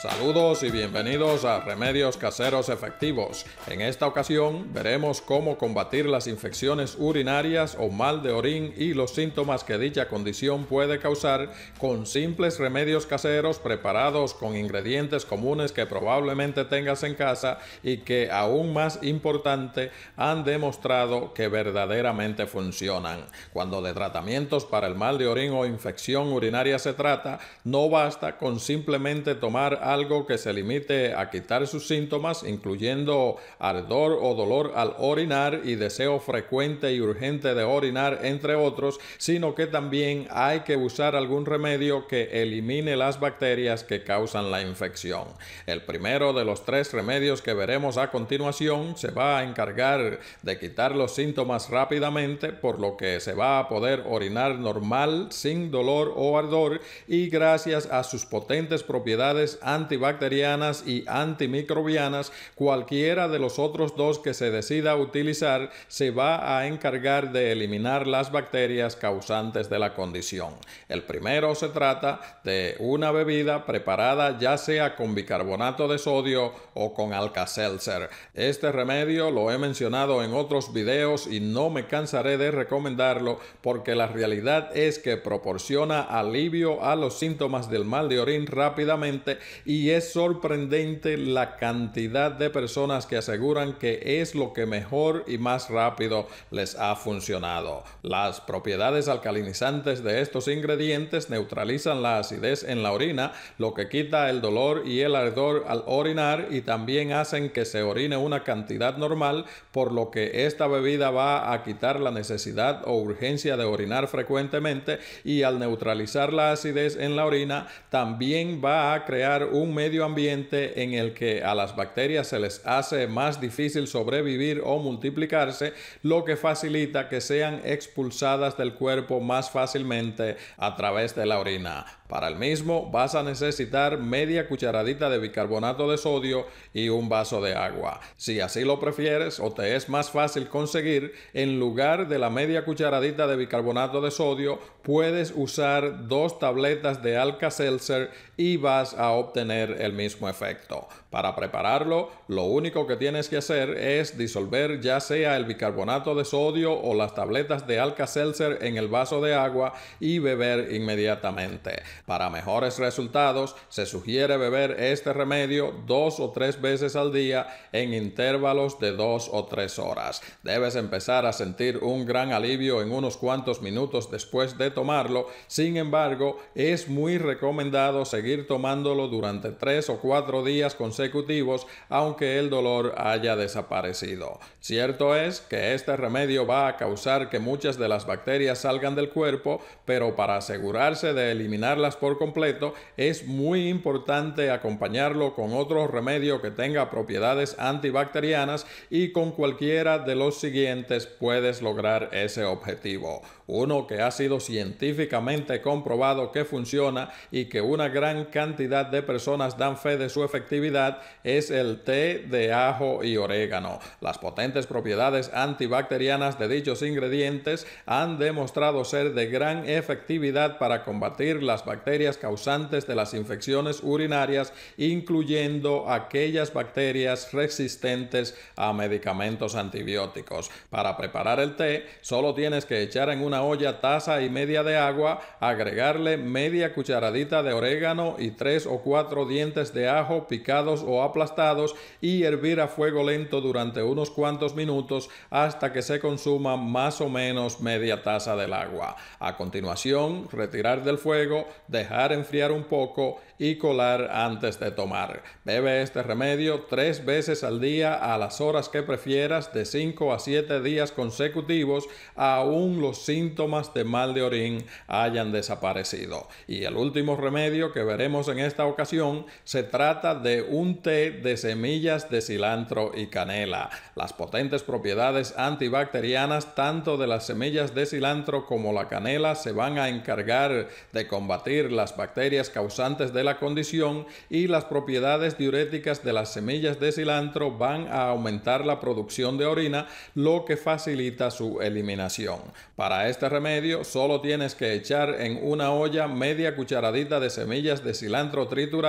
Saludos y bienvenidos a Remedios Caseros Efectivos. En esta ocasión veremos cómo combatir las infecciones urinarias o mal de orín y los síntomas que dicha condición puede causar con simples remedios caseros preparados con ingredientes comunes que probablemente tengas en casa y que, aún más importante, han demostrado que verdaderamente funcionan. Cuando de tratamientos para el mal de orín o infección urinaria se trata, no basta con simplemente tomar algo que se limite a quitar sus síntomas, incluyendo ardor o dolor al orinar y deseo frecuente y urgente de orinar, entre otros, sino que también hay que usar algún remedio que elimine las bacterias que causan la infección. El primero de los tres remedios que veremos a continuación se va a encargar de quitar los síntomas rápidamente, por lo que se va a poder orinar normal, sin dolor o ardor, y gracias a sus potentes propiedades antibacterianas y antimicrobianas, cualquiera de los otros dos que se decida utilizar se va a encargar de eliminar las bacterias causantes de la condición. El primero se trata de una bebida preparada ya sea con bicarbonato de sodio o con Alka-Seltzer. Este remedio lo he mencionado en otros videos y no me cansaré de recomendarlo porque la realidad es que proporciona alivio a los síntomas del mal de orín rápidamente y es sorprendente la cantidad de personas que aseguran que es lo que mejor y más rápido les ha funcionado. Las propiedades alcalinizantes de estos ingredientes neutralizan la acidez en la orina, lo que quita el dolor y el ardor al orinar y también hacen que se orine una cantidad normal, por lo que esta bebida va a quitar la necesidad o urgencia de orinar frecuentemente y al neutralizar la acidez en la orina también va a crear un un medio ambiente en el que a las bacterias se les hace más difícil sobrevivir o multiplicarse, lo que facilita que sean expulsadas del cuerpo más fácilmente a través de la orina. Para el mismo vas a necesitar media cucharadita de bicarbonato de sodio y un vaso de agua. Si así lo prefieres o te es más fácil conseguir, en lugar de la media cucharadita de bicarbonato de sodio, puedes usar dos tabletas de Alka-Seltzer y vas a obtener el mismo efecto. Para prepararlo, lo único que tienes que hacer es disolver ya sea el bicarbonato de sodio o las tabletas de Alka-Seltzer en el vaso de agua y beber inmediatamente. Para mejores resultados, se sugiere beber este remedio dos o tres veces al día en intervalos de dos o tres horas. Debes empezar a sentir un gran alivio en unos cuantos minutos después de tomarlo, sin embargo, es muy recomendado seguir tomándolo durante tres o cuatro días consecutivos aunque el dolor haya desaparecido. Cierto es que este remedio va a causar que muchas de las bacterias salgan del cuerpo, pero para asegurarse de eliminarlas por completo es muy importante acompañarlo con otro remedio que tenga propiedades antibacterianas y con cualquiera de los siguientes puedes lograr ese objetivo. Uno que ha sido científicamente comprobado que funciona y que una gran cantidad de personas personas dan fe de su efectividad es el té de ajo y orégano. Las potentes propiedades antibacterianas de dichos ingredientes han demostrado ser de gran efectividad para combatir las bacterias causantes de las infecciones urinarias, incluyendo aquellas bacterias resistentes a medicamentos antibióticos. Para preparar el té, solo tienes que echar en una olla taza y media de agua, agregarle media cucharadita de orégano y tres o cuatro dientes de ajo picados o aplastados y hervir a fuego lento durante unos cuantos minutos hasta que se consuma más o menos media taza del agua. A continuación, retirar del fuego, dejar enfriar un poco y colar antes de tomar. Bebe este remedio tres veces al día a las horas que prefieras de cinco a siete días consecutivos, aún los síntomas de mal de orín hayan desaparecido. Y el último remedio que veremos en esta ocasión se trata de un té de semillas de cilantro y canela. Las potentes propiedades antibacterianas tanto de las semillas de cilantro como la canela se van a encargar de combatir las bacterias causantes de la condición y las propiedades diuréticas de las semillas de cilantro van a aumentar la producción de orina, lo que facilita su eliminación. Para este remedio solo tienes que echar en una olla media cucharadita de semillas de cilantro trituradas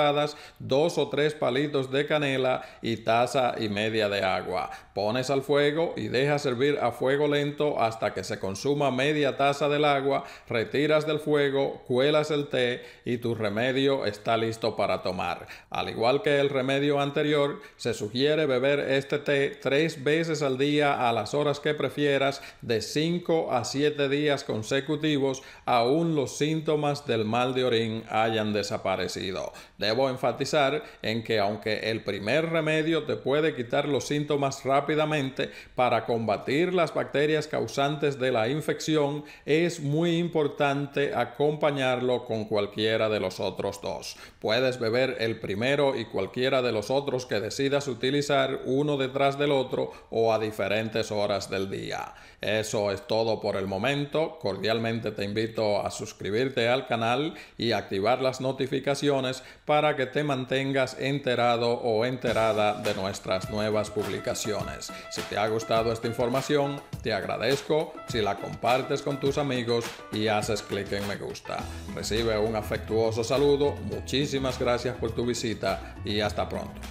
dos o tres palitos de canela y taza y media de agua. Pones al fuego y deja servir a fuego lento hasta que se consuma media taza del agua, retiras del fuego, cuelas el té y tu remedio está listo para tomar. Al igual que el remedio anterior, se sugiere beber este té tres veces al día a las horas que prefieras de 5 a 7 días consecutivos, aún los síntomas del mal de orín hayan desaparecido debo enfatizar en que aunque el primer remedio te puede quitar los síntomas rápidamente, para combatir las bacterias causantes de la infección es muy importante acompañarlo con cualquiera de los otros dos. Puedes beber el primero y cualquiera de los otros que decidas utilizar uno detrás del otro o a diferentes horas del día. Eso es todo por el momento. Cordialmente te invito a suscribirte al canal y activar las notificaciones para para que te mantengas enterado o enterada de nuestras nuevas publicaciones. Si te ha gustado esta información, te agradezco si la compartes con tus amigos y haces clic en me gusta. Recibe un afectuoso saludo, muchísimas gracias por tu visita y hasta pronto.